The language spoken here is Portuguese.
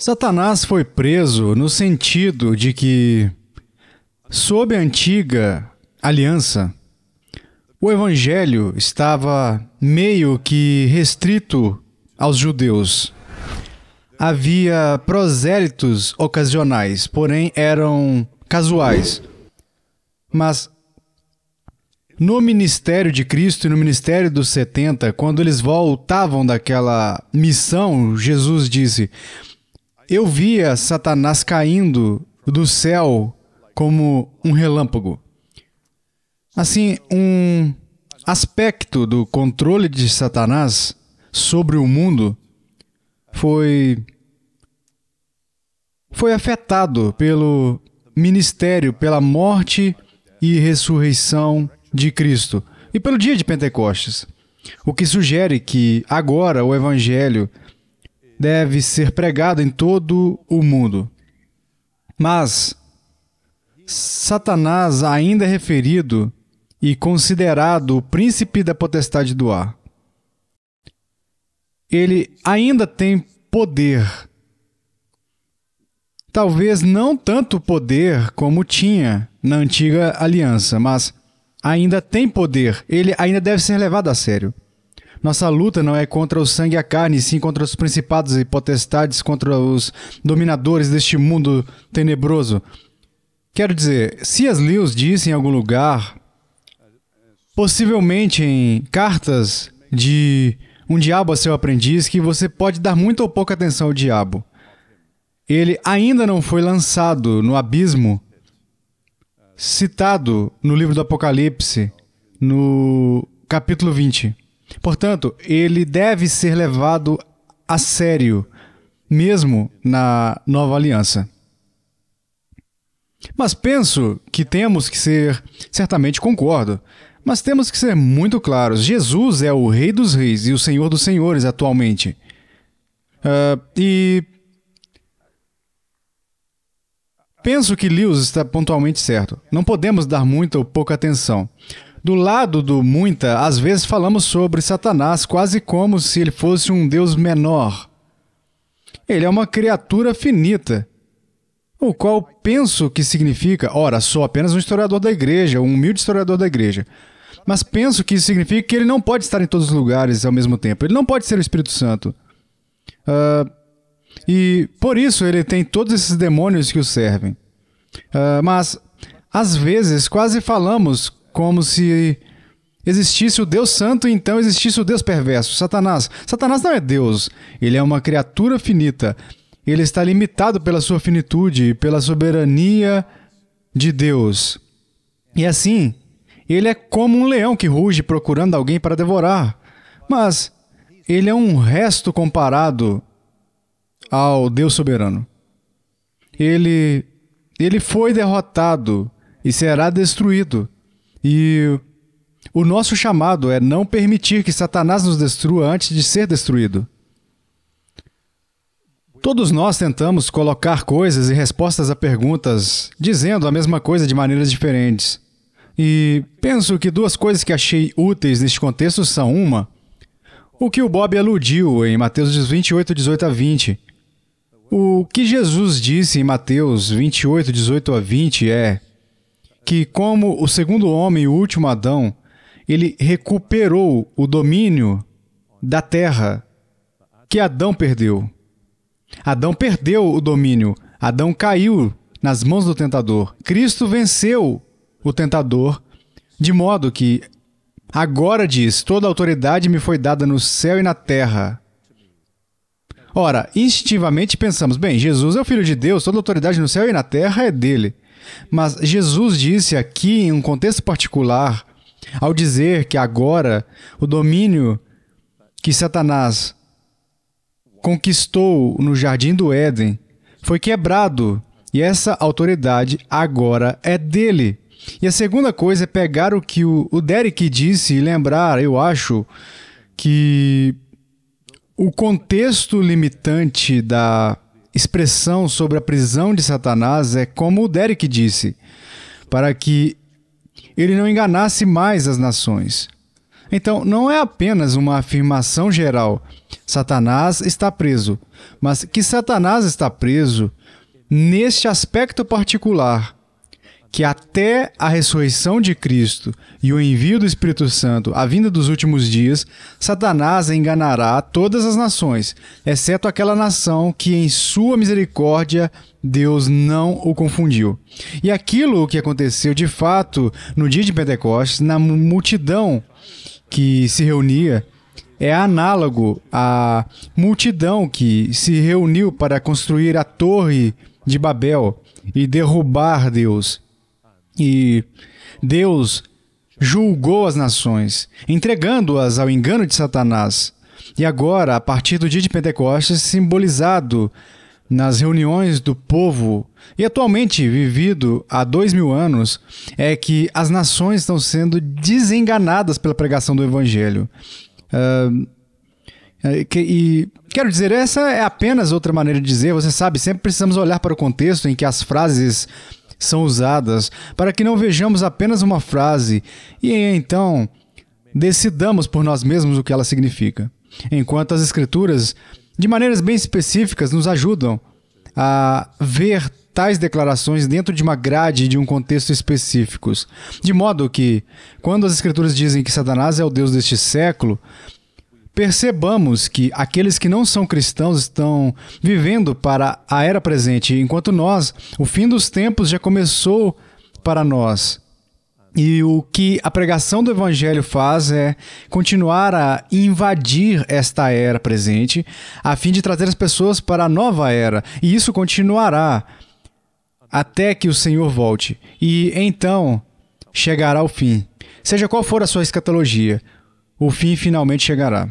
Satanás foi preso no sentido de que, sob a antiga aliança, o evangelho estava meio que restrito aos judeus. Havia prosélitos ocasionais, porém eram casuais. Mas no ministério de Cristo e no ministério dos 70, quando eles voltavam daquela missão, Jesus disse: eu via Satanás caindo do céu como um relâmpago. Assim, um aspecto do controle de Satanás sobre o mundo foi foi afetado pelo ministério, pela morte e ressurreição de Cristo e pelo dia de Pentecostes, o que sugere que agora o evangelho deve ser pregado em todo o mundo. Mas Satanás ainda é referido e considerado o príncipe da potestade do ar. Ele ainda tem poder. Talvez não tanto poder como tinha na antiga aliança, mas ainda tem poder. Ele ainda deve ser levado a sério. Nossa luta não é contra o sangue e a carne, sim contra os principados e potestades, contra os dominadores deste mundo tenebroso. Quero dizer, se as Lewis disse em algum lugar, possivelmente em cartas de um diabo a seu aprendiz, que você pode dar muito ou pouca atenção ao diabo. Ele ainda não foi lançado no abismo, citado no livro do Apocalipse, no capítulo 20. Portanto, ele deve ser levado a sério, mesmo na nova aliança. Mas penso que temos que ser, certamente concordo, mas temos que ser muito claros: Jesus é o Rei dos Reis e o Senhor dos Senhores atualmente. Uh, e. Penso que Lewis está pontualmente certo. Não podemos dar muita ou pouca atenção. Do lado do muita, às vezes falamos sobre Satanás quase como se ele fosse um Deus menor. Ele é uma criatura finita, o qual penso que significa, ora, sou apenas um historiador da igreja, um humilde historiador da igreja. Mas penso que isso significa que ele não pode estar em todos os lugares ao mesmo tempo. Ele não pode ser o Espírito Santo. Uh, e por isso ele tem todos esses demônios que o servem. Uh, mas, às vezes, quase falamos como se existisse o Deus Santo, então existisse o Deus perverso, Satanás. Satanás não é Deus, ele é uma criatura finita. Ele está limitado pela sua finitude e pela soberania de Deus. E assim, ele é como um leão que ruge procurando alguém para devorar. Mas ele é um resto comparado ao Deus soberano. Ele, ele foi derrotado e será destruído. E o nosso chamado é não permitir que Satanás nos destrua antes de ser destruído. Todos nós tentamos colocar coisas e respostas a perguntas dizendo a mesma coisa de maneiras diferentes. E penso que duas coisas que achei úteis neste contexto são uma, o que o Bob aludiu em Mateus 28, 18 a 20. O que Jesus disse em Mateus 28, 18 a 20 é: que, como o segundo homem, o último Adão, ele recuperou o domínio da terra que Adão perdeu. Adão perdeu o domínio, Adão caiu nas mãos do tentador. Cristo venceu o tentador, de modo que agora diz: toda autoridade me foi dada no céu e na terra. Ora, instintivamente pensamos: bem, Jesus é o Filho de Deus, toda autoridade no céu e na terra é dele. Mas Jesus disse aqui, em um contexto particular, ao dizer que agora o domínio que Satanás conquistou no jardim do Éden foi quebrado e essa autoridade agora é dele. E a segunda coisa é pegar o que o, Derek disse e lembrar, eu acho, que o contexto limitante da expressão sobre a prisão de Satanás é como o Derek disse, para que ele não enganasse mais as nações. Então, não é apenas uma afirmação geral, Satanás está preso, mas que Satanás está preso neste aspecto particular que até a ressurreição de Cristo e o envio do Espírito Santo, a vinda dos últimos dias, Satanás enganará todas as nações, exceto aquela nação que, em sua misericórdia, Deus não o confundiu. E aquilo que aconteceu de fato no dia de Pentecostes, na multidão que se reunia, é análogo à multidão que se reuniu para construir a Torre de Babel e derrubar Deus. E Deus julgou as nações, entregando-as ao engano de Satanás. E agora, a partir do dia de Pentecostes, simbolizado nas reuniões do povo e atualmente vivido há dois mil anos, é que as nações estão sendo desenganadas pela pregação do Evangelho. Uh, e quero dizer, essa é apenas outra maneira de dizer, você sabe, sempre precisamos olhar para o contexto em que as frases são usadas para que não vejamos apenas uma frase e então decidamos por nós mesmos o que ela significa. Enquanto as Escrituras, de maneiras bem específicas, nos ajudam a ver tais declarações dentro de uma grade de um contexto específicos. De modo que, quando as escrituras dizem que Satanás é o deus deste século, Percebamos que aqueles que não são cristãos estão vivendo para a era presente, enquanto nós, o fim dos tempos já começou para nós. E o que a pregação do Evangelho faz é continuar a invadir esta era presente, a fim de trazer as pessoas para a nova era. E isso continuará até que o Senhor volte. E então chegará o fim. Seja qual for a sua escatologia, o fim finalmente chegará.